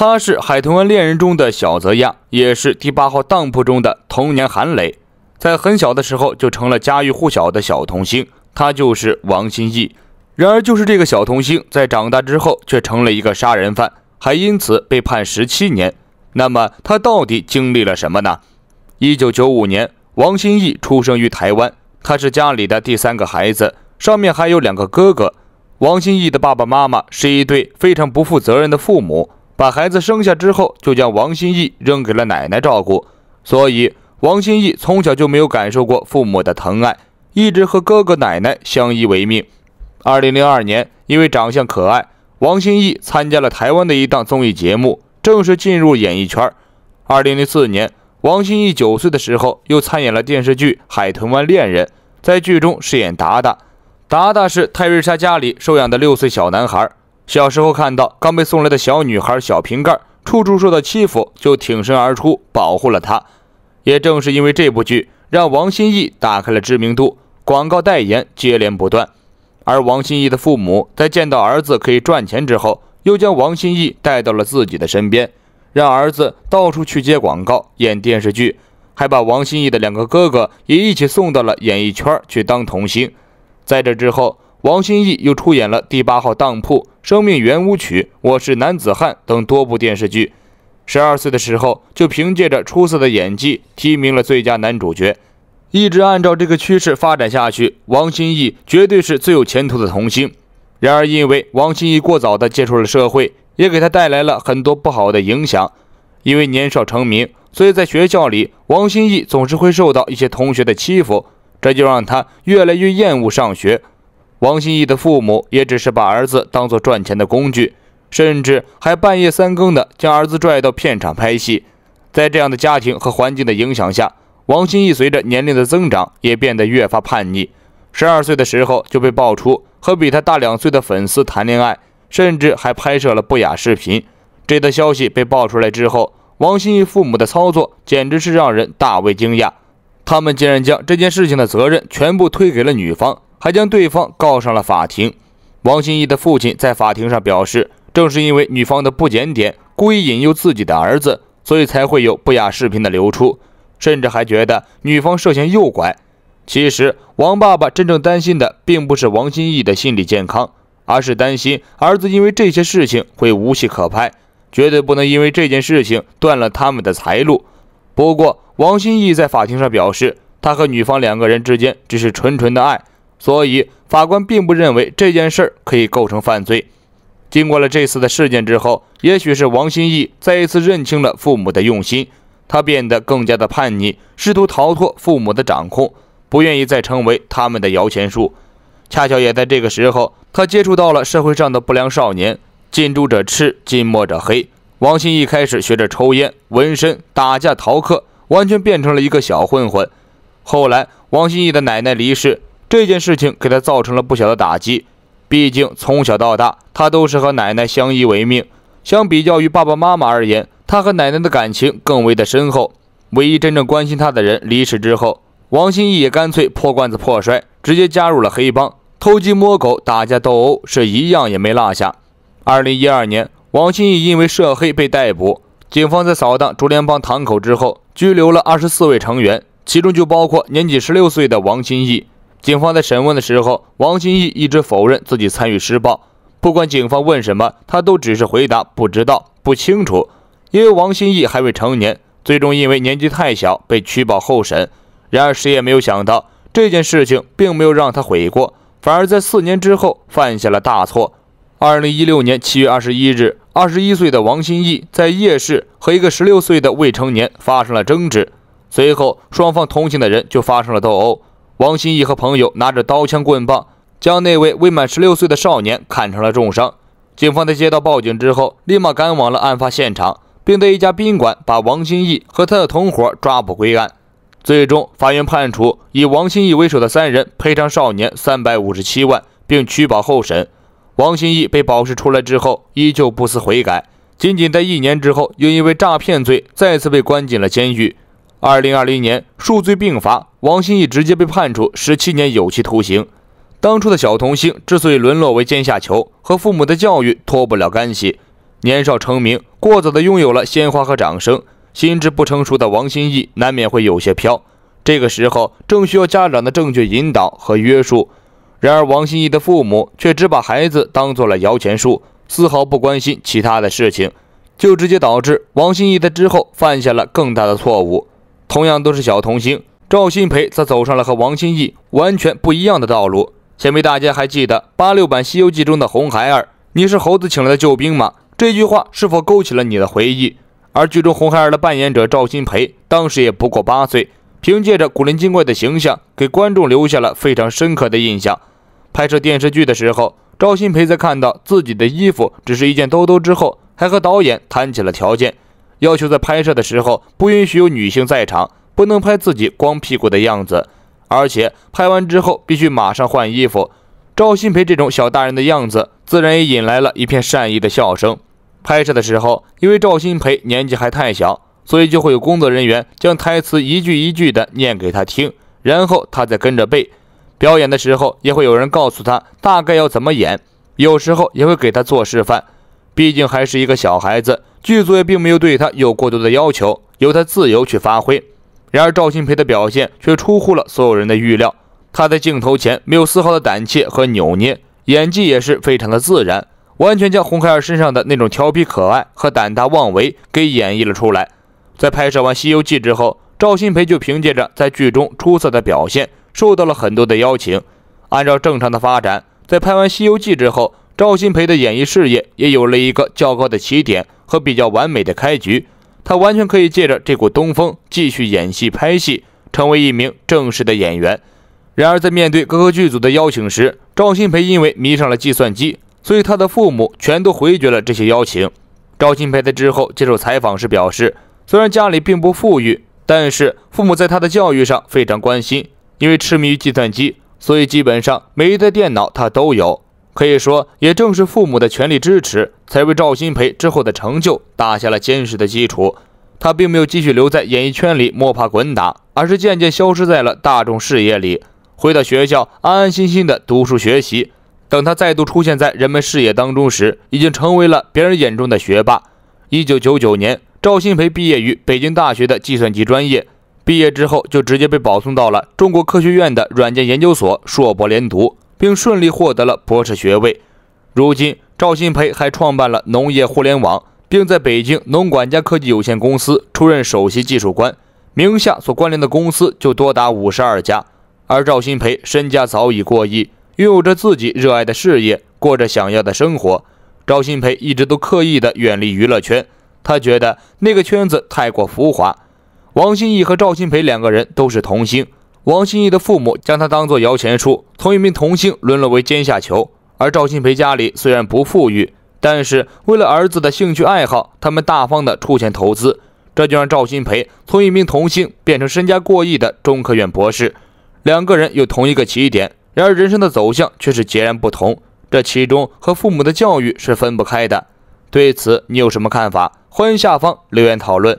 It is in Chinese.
他是《海豚湾恋人》中的小泽亚，也是第八号当铺中的童年韩磊，在很小的时候就成了家喻户晓的小童星。他就是王心义。然而，就是这个小童星，在长大之后却成了一个杀人犯，还因此被判十七年。那么，他到底经历了什么呢？一九九五年，王心义出生于台湾，他是家里的第三个孩子，上面还有两个哥哥。王心义的爸爸妈妈是一对非常不负责任的父母。把孩子生下之后，就将王心怡扔给了奶奶照顾，所以王心怡从小就没有感受过父母的疼爱，一直和哥哥奶奶相依为命。二零零二年，因为长相可爱，王心怡参加了台湾的一档综艺节目，正式进入演艺圈。二零零四年，王心怡九岁的时候，又参演了电视剧《海豚湾恋人》，在剧中饰演达达。达达是泰瑞莎家里收养的六岁小男孩。小时候看到刚被送来的小女孩小瓶盖处处受到欺负，就挺身而出保护了她。也正是因为这部剧，让王心怡打开了知名度，广告代言接连不断。而王心怡的父母在见到儿子可以赚钱之后，又将王心怡带到了自己的身边，让儿子到处去接广告、演电视剧，还把王心怡的两个哥哥也一起送到了演艺圈去当童星。在这之后。王心怡又出演了《第八号当铺》《生命圆舞曲》《我是男子汉》等多部电视剧。十二岁的时候，就凭借着出色的演技，提名了最佳男主角。一直按照这个趋势发展下去，王心怡绝对是最有前途的童星。然而，因为王心怡过早的接触了社会，也给他带来了很多不好的影响。因为年少成名，所以在学校里，王心怡总是会受到一些同学的欺负，这就让他越来越厌恶上学。王心怡的父母也只是把儿子当作赚钱的工具，甚至还半夜三更的将儿子拽到片场拍戏。在这样的家庭和环境的影响下，王心怡随着年龄的增长也变得越发叛逆。十二岁的时候就被爆出和比他大两岁的粉丝谈恋爱，甚至还拍摄了不雅视频。这则消息被爆出来之后，王心怡父母的操作简直是让人大为惊讶，他们竟然将这件事情的责任全部推给了女方。还将对方告上了法庭。王新义的父亲在法庭上表示，正是因为女方的不检点，故意引诱自己的儿子，所以才会有不雅视频的流出，甚至还觉得女方涉嫌诱拐。其实，王爸爸真正担心的并不是王新义的心理健康，而是担心儿子因为这些事情会无戏可拍，绝对不能因为这件事情断了他们的财路。不过，王新义在法庭上表示，他和女方两个人之间只是纯纯的爱。所以，法官并不认为这件事儿可以构成犯罪。经过了这次的事件之后，也许是王新义再一次认清了父母的用心，他变得更加的叛逆，试图逃脱父母的掌控，不愿意再成为他们的摇钱树。恰巧也在这个时候，他接触到了社会上的不良少年。近朱者赤，近墨者黑。王新义开始学着抽烟、纹身、打架、逃课，完全变成了一个小混混。后来，王新义的奶奶离世。这件事情给他造成了不小的打击。毕竟从小到大，他都是和奶奶相依为命。相比较于爸爸妈妈而言，他和奶奶的感情更为的深厚。唯一真正关心他的人离世之后，王新义也干脆破罐子破摔，直接加入了黑帮，偷鸡摸狗、打架斗殴是一样也没落下。二零一二年，王新义因为涉黑被逮捕。警方在扫荡竹联帮堂口之后，拘留了二十四位成员，其中就包括年仅十六岁的王新义。警方在审问的时候，王新义一直否认自己参与施暴。不管警方问什么，他都只是回答不知道、不清楚。因为王新义还未成年，最终因为年纪太小被取保候审。然而，谁也没有想到，这件事情并没有让他悔过，反而在四年之后犯下了大错。二零一六年七月二十一日，二十一岁的王新义在夜市和一个十六岁的未成年发生了争执，随后双方同行的人就发生了斗殴。王新义和朋友拿着刀枪棍棒，将那位未满十六岁的少年砍成了重伤。警方在接到报警之后，立马赶往了案发现场，并在一家宾馆把王新义和他的同伙抓捕归案。最终，法院判处以王新义为首的三人赔偿少年三百五十七万，并取保候审。王新义被保释出来之后，依旧不思悔改，仅仅在一年之后，又因为诈骗罪再次被关进了监狱。二零二零年，数罪并罚，王新义直接被判处十七年有期徒刑。当初的小童星之所以沦落为阶下囚，和父母的教育脱不了干系。年少成名，过早的拥有了鲜花和掌声，心智不成熟的王新义难免会有些飘。这个时候正需要家长的正确引导和约束，然而王新义的父母却只把孩子当做了摇钱树，丝毫不关心其他的事情，就直接导致王新义在之后犯下了更大的错误。同样都是小童星，赵新培则走上了和王新怡完全不一样的道路。前辈，大家还记得八六版《西游记》中的红孩儿？你是猴子请来的救兵吗？这句话是否勾起了你的回忆？而剧中红孩儿的扮演者赵新培当时也不过八岁，凭借着古灵精怪的形象，给观众留下了非常深刻的印象。拍摄电视剧的时候，赵新培在看到自己的衣服只是一件兜兜之后，还和导演谈起了条件。要求在拍摄的时候不允许有女性在场，不能拍自己光屁股的样子，而且拍完之后必须马上换衣服。赵新培这种小大人的样子，自然也引来了一片善意的笑声。拍摄的时候，因为赵新培年纪还太小，所以就会有工作人员将台词一句一句的念给他听，然后他再跟着背。表演的时候，也会有人告诉他大概要怎么演，有时候也会给他做示范，毕竟还是一个小孩子。剧组也并没有对他有过多的要求，由他自由去发挥。然而，赵新培的表现却出乎了所有人的预料。他在镜头前没有丝毫的胆怯和扭捏，演技也是非常的自然，完全将红孩儿身上的那种调皮可爱和胆大妄为给演绎了出来。在拍摄完《西游记》之后，赵新培就凭借着在剧中出色的表现，受到了很多的邀请。按照正常的发展，在拍完《西游记》之后，赵新培的演艺事业也有了一个较高的起点。和比较完美的开局，他完全可以借着这股东风继续演戏拍戏，成为一名正式的演员。然而，在面对各个剧组的邀请时，赵新培因为迷上了计算机，所以他的父母全都回绝了这些邀请。赵新培在之后接受采访时表示，虽然家里并不富裕，但是父母在他的教育上非常关心。因为痴迷于计算机，所以基本上每一台电脑他都有，可以说，也正是父母的全力支持。才为赵新培之后的成就打下了坚实的基础。他并没有继续留在演艺圈里摸爬滚打，而是渐渐消失在了大众视野里，回到学校安安心心的读书学习。等他再度出现在人们视野当中时，已经成为了别人眼中的学霸。一九九九年，赵新培毕业于北京大学的计算机专业，毕业之后就直接被保送到了中国科学院的软件研究所硕博连读，并顺利获得了博士学位。如今。赵新培还创办了农业互联网，并在北京农管家科技有限公司出任首席技术官，名下所关联的公司就多达五十二家。而赵新培身家早已过亿，拥有着自己热爱的事业，过着想要的生活。赵新培一直都刻意的远离娱乐圈，他觉得那个圈子太过浮华。王新义和赵新培两个人都是童星，王新义的父母将他当作摇钱树，从一名童星沦落为阶下囚。而赵新培家里虽然不富裕，但是为了儿子的兴趣爱好，他们大方的出钱投资，这就让赵新培从一名童星变成身家过亿的中科院博士。两个人有同一个起点，然而人生的走向却是截然不同，这其中和父母的教育是分不开的。对此，你有什么看法？欢迎下方留言讨论。